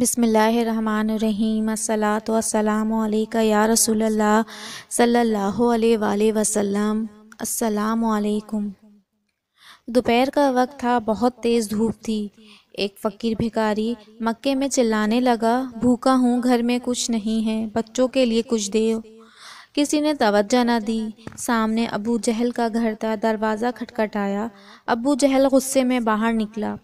बसमीम्सलातम या रसूल सल्ला वसम असलकुम दोपहर का वक्त था बहुत तेज़ धूप थी एक फ़कीर भिकारी मक्के में चिल्लाने लगा भूखा हूँ घर में कुछ नहीं है बच्चों के लिए कुछ दे किसी ने तवज्जा ना दी सामने अबू जहल का घर था दरवाज़ा खटखटाया अबू जहल गुस्से में बाहर निकला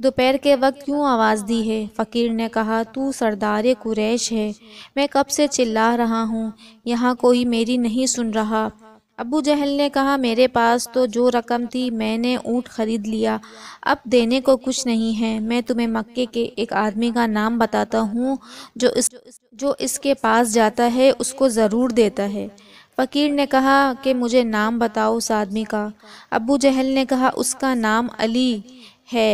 दोपहर के वक्त क्यों आवाज़ दी है फ़कीर ने कहा तू सरदार कुरैश है मैं कब से चिल्ला रहा हूँ यहाँ कोई मेरी नहीं सुन रहा अबू जहल ने कहा मेरे पास तो जो रकम थी मैंने ऊँट ख़रीद लिया अब देने को कुछ नहीं है मैं तुम्हें मक्के के एक आदमी का नाम बताता हूँ जो इस जो इसके पास जाता है उसको ज़रूर देता है फ़कीर ने कहा कि मुझे नाम बताओ उस आदमी का अबू जहल ने कहा उसका नाम अली है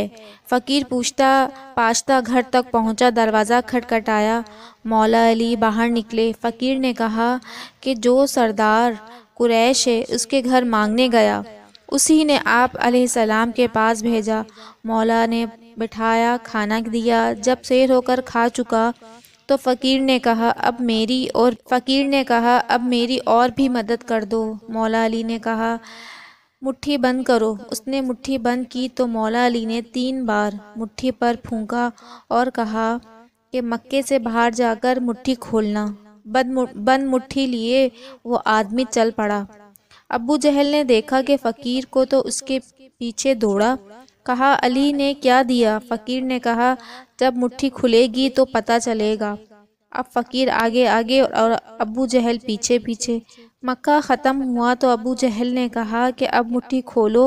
फ़कीर पूछता पाछता घर तक पहुंचा दरवाज़ा खटखटाया मौला अली बाहर निकले फ़कीर ने कहा कि जो सरदार कुरैश है उसके घर मांगने गया उसी ने आप सलाम के पास भेजा मौला ने बिठाया खाना दिया जब शेर होकर खा चुका तो फ़कीर ने कहा अब मेरी और फ़कीर ने कहा अब मेरी और भी मदद कर दो मौला अली ने कहा मुट्ठी बंद करो उसने मुट्ठी बंद की तो मौला अली ने तीन बार मुट्ठी पर फूंका और कहा कि मक्के से बाहर जाकर मुट्ठी खोलना बंद बंद मुट्ठी लिए वो आदमी चल पड़ा अबू जहल ने देखा कि फ़कीर को तो उसके पीछे दौड़ा कहा अली ने क्या दिया फ़कीर ने कहा जब मुट्ठी खुलेगी तो पता चलेगा अब फ़कीर आगे आगे और अबू जहल पीछे पीछे मक्का ख़त्म हुआ तो अबू जहल ने कहा कि अब मुट्ठी खोलो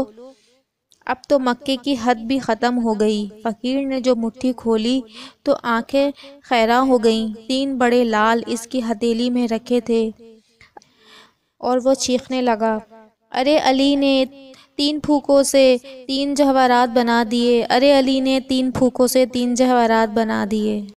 अब तो मक्के की हद भी ख़त्म हो गई फ़कीर ने जो मुट्ठी खोली तो आंखें खैरा हो गईं तीन बड़े लाल इसकी हथेली में रखे थे और वो चीखने लगा अरे अली ने तीन फूकों से तीन जहवारात बना दिए अरे अली ने तीन फूकों से तीन जहवारात बना दिए